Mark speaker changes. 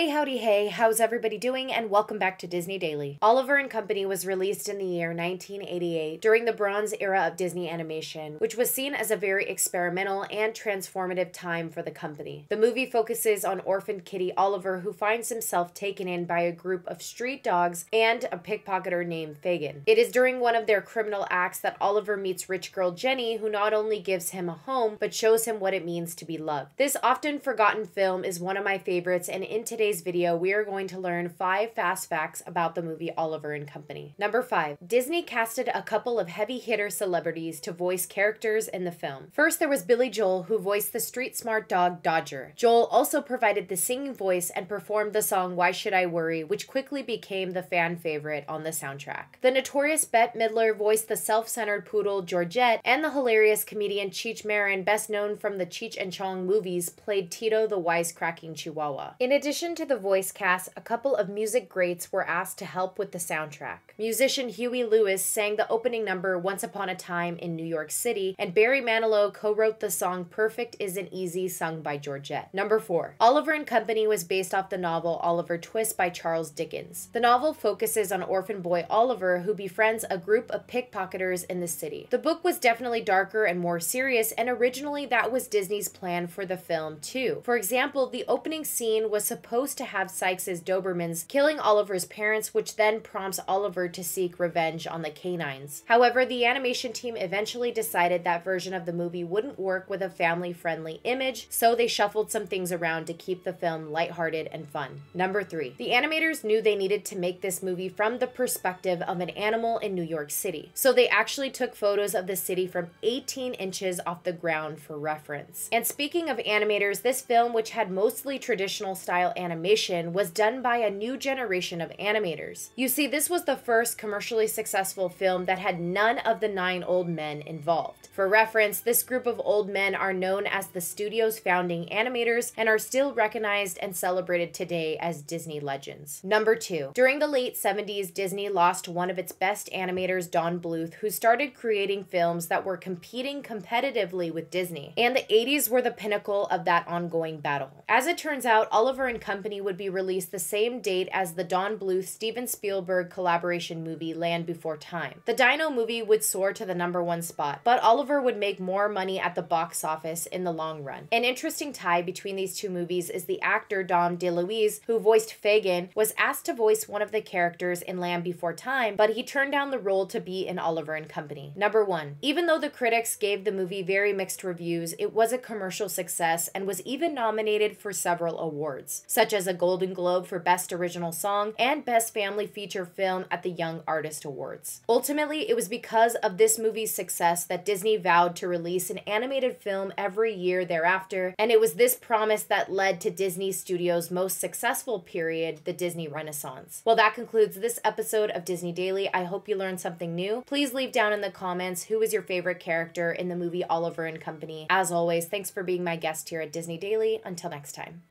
Speaker 1: Hey, howdy, hey, how's everybody doing? And welcome back to Disney Daily. Oliver and Company was released in the year 1988 during the Bronze Era of Disney animation, which was seen as a very experimental and transformative time for the company. The movie focuses on orphaned kitty Oliver, who finds himself taken in by a group of street dogs and a pickpocketer named Fagin. It is during one of their criminal acts that Oliver meets rich girl Jenny, who not only gives him a home, but shows him what it means to be loved. This often forgotten film is one of my favorites, and in today's today's video, we are going to learn five fast facts about the movie Oliver and Company. Number five, Disney casted a couple of heavy hitter celebrities to voice characters in the film. First, there was Billy Joel, who voiced the street smart dog Dodger. Joel also provided the singing voice and performed the song Why Should I Worry, which quickly became the fan favorite on the soundtrack. The notorious Bette Midler voiced the self centered poodle Georgette, and the hilarious comedian Cheech Marin, best known from the Cheech and Chong movies, played Tito the wisecracking chihuahua. In addition to the voice cast, a couple of music greats were asked to help with the soundtrack. Musician Huey Lewis sang the opening number Once Upon a Time in New York City, and Barry Manilow co wrote the song Perfect Isn't Easy, sung by Georgette. Number 4. Oliver and Company was based off the novel Oliver Twist by Charles Dickens. The novel focuses on orphan boy Oliver, who befriends a group of pickpocketers in the city. The book was definitely darker and more serious, and originally that was Disney's plan for the film, too. For example, the opening scene was supposed to have Sykes's Dobermans killing Oliver's parents, which then prompts Oliver to seek revenge on the canines. However, the animation team eventually decided that version of the movie wouldn't work with a family friendly image, so they shuffled some things around to keep the film lighthearted and fun. Number three, the animators knew they needed to make this movie from the perspective of an animal in New York City, so they actually took photos of the city from 18 inches off the ground for reference. And speaking of animators, this film, which had mostly traditional style animation, animation was done by a new generation of animators. You see, this was the first commercially successful film that had none of the nine old men involved. For reference, this group of old men are known as the studio's founding animators and are still recognized and celebrated today as Disney legends. Number 2. During the late 70s, Disney lost one of its best animators, Don Bluth, who started creating films that were competing competitively with Disney. And the 80s were the pinnacle of that ongoing battle. As it turns out, Oliver and Company Company would be released the same date as the Don Bluth Steven Spielberg collaboration movie Land Before Time. The Dino movie would soar to the number one spot, but Oliver would make more money at the box office in the long run. An interesting tie between these two movies is the actor Dom DeLuise, who voiced Fagin, was asked to voice one of the characters in Land Before Time, but he turned down the role to be in Oliver and Company. Number one, even though the critics gave the movie very mixed reviews, it was a commercial success and was even nominated for several awards, such such as a Golden Globe for Best Original Song and Best Family Feature Film at the Young Artist Awards. Ultimately, it was because of this movie's success that Disney vowed to release an animated film every year thereafter, and it was this promise that led to Disney Studios' most successful period, the Disney Renaissance. Well, that concludes this episode of Disney Daily. I hope you learned something new. Please leave down in the comments who is your favorite character in the movie Oliver and Company. As always, thanks for being my guest here at Disney Daily. Until next time.